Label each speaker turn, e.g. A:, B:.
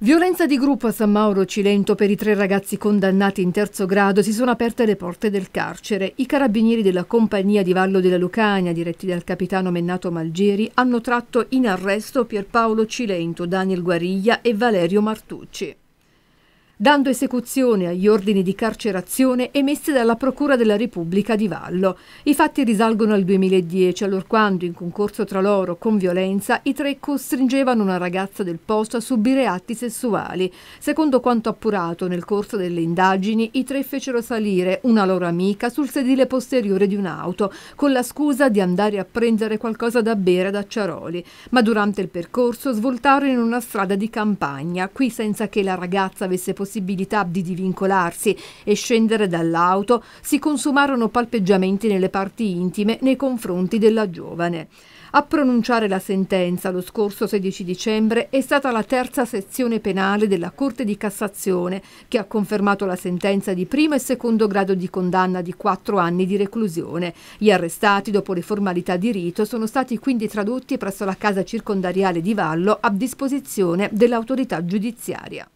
A: Violenza di gruppo a San Mauro Cilento per i tre ragazzi condannati in terzo grado si sono aperte le porte del carcere. I carabinieri della compagnia di Vallo della Lucania, diretti dal capitano Mennato Malgieri, hanno tratto in arresto Pierpaolo Cilento, Daniel Guariglia e Valerio Martucci dando esecuzione agli ordini di carcerazione emessi dalla Procura della Repubblica di Vallo. I fatti risalgono al 2010, allorquando, in concorso tra loro con violenza, i tre costringevano una ragazza del posto a subire atti sessuali. Secondo quanto appurato nel corso delle indagini, i tre fecero salire una loro amica sul sedile posteriore di un'auto, con la scusa di andare a prendere qualcosa da bere da Ciaroli, ma durante il percorso svoltarono in una strada di campagna, qui senza che la ragazza avesse possibilità possibilità di divincolarsi e scendere dall'auto, si consumarono palpeggiamenti nelle parti intime nei confronti della giovane. A pronunciare la sentenza lo scorso 16 dicembre è stata la terza sezione penale della Corte di Cassazione che ha confermato la sentenza di primo e secondo grado di condanna di quattro anni di reclusione. Gli arrestati, dopo le formalità di rito, sono stati quindi tradotti presso la casa circondariale di Vallo a disposizione dell'autorità giudiziaria.